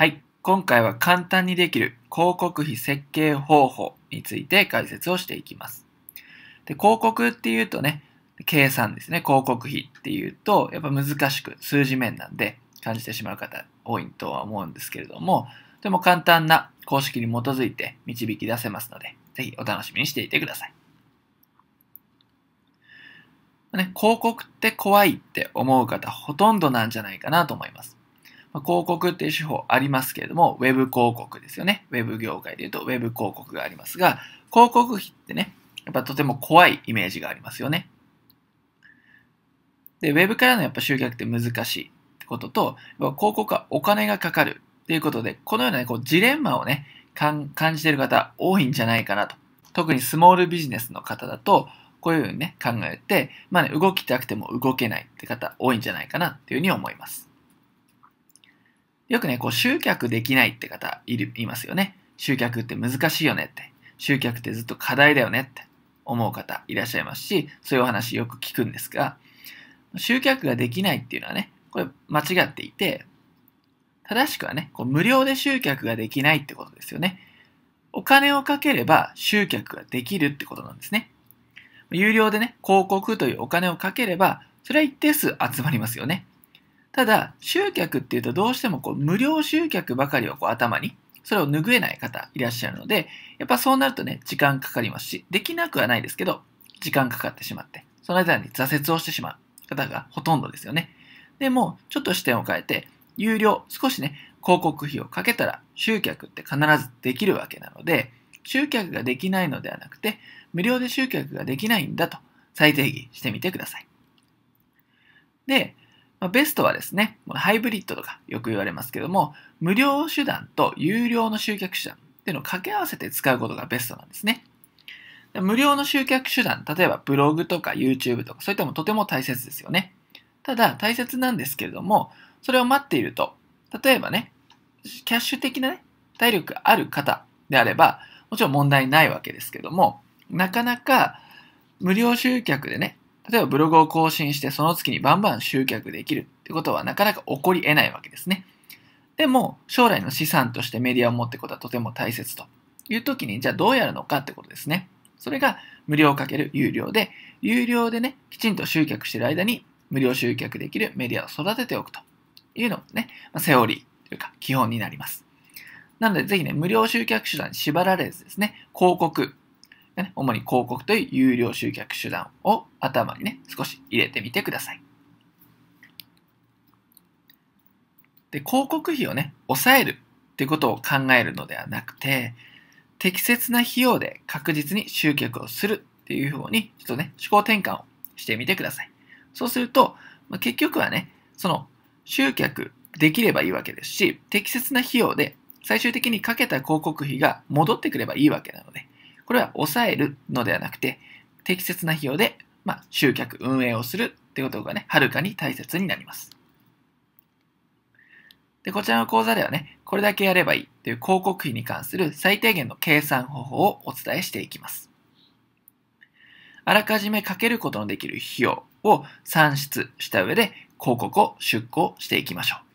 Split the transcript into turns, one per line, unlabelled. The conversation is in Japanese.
はい。今回は簡単にできる広告費設計方法について解説をしていきます。で広告っていうとね、計算ですね。広告費っていうと、やっぱ難しく数字面なんで感じてしまう方多いとは思うんですけれども、とても簡単な公式に基づいて導き出せますので、ぜひお楽しみにしていてください。ね、広告って怖いって思う方ほとんどなんじゃないかなと思います。まあ、広告っていう手法ありますけれども、ウェブ広告ですよね。ウェブ業界で言うとウェブ広告がありますが、広告費ってね、やっぱとても怖いイメージがありますよね。で、ウェブからのやっぱ集客って難しいってことと、広告はお金がかかるっていうことで、このような、ね、こうジレンマをね、感じてる方多いんじゃないかなと。特にスモールビジネスの方だと、こういうふうにね、考えて、まあね、動きたくても動けないって方多いんじゃないかなっていうふうに思います。よくね、こう集客できないって方いるいますよね。集客って難しいよねって。集客ってずっと課題だよねって思う方いらっしゃいますし、そういうお話よく聞くんですが、集客ができないっていうのはね、これ間違っていて、正しくはね、こう無料で集客ができないってことですよね。お金をかければ集客ができるってことなんですね。有料でね、広告というお金をかければ、それは一定数集まりますよね。ただ、集客っていうとどうしてもこう無料集客ばかりをこう頭に、それを拭えない方いらっしゃるので、やっぱそうなるとね、時間かかりますし、できなくはないですけど、時間かかってしまって、その間に挫折をしてしまう方がほとんどですよね。でも、ちょっと視点を変えて、有料、少しね、広告費をかけたら集客って必ずできるわけなので、集客ができないのではなくて、無料で集客ができないんだと再定義してみてください。で、まベストはですね、ハイブリッドとかよく言われますけども、無料手段と有料の集客手段っていうのを掛け合わせて使うことがベストなんですね。無料の集客手段、例えばブログとか YouTube とか、そういったもとても大切ですよね。ただ、大切なんですけれども、それを待っていると、例えばね、キャッシュ的なね、体力ある方であれば、もちろん問題ないわけですけども、なかなか無料集客でね、例えばブログを更新してその月にバンバン集客できるってことはなかなか起こり得ないわけですね。でも、将来の資産としてメディアを持っていくことはとても大切という時に、じゃあどうやるのかってことですね。それが無料かける有料で、有料でね、きちんと集客してる間に無料集客できるメディアを育てておくというのもね、まセオリーというか基本になります。なので、ぜひね、無料集客手段に縛られずですね、広告ね、主に広告という有料集客手段を頭にね、少し入れてみてください。で、広告費をね、抑えるってことを考えるのではなくて、適切な費用で確実に集客をするっていうふうに、ちょっとね、思考転換をしてみてください。そうすると、まあ、結局はね、その集客できればいいわけですし、適切な費用で最終的にかけた広告費が戻ってくればいいわけなので、これは抑えるのではなくて、適切な費用で、まあ、集客、運営をするってことがね、はるかに大切になります。で、こちらの講座ではね、これだけやればいいという広告費に関する最低限の計算方法をお伝えしていきます。あらかじめかけることのできる費用を算出した上で広告を出稿していきましょう。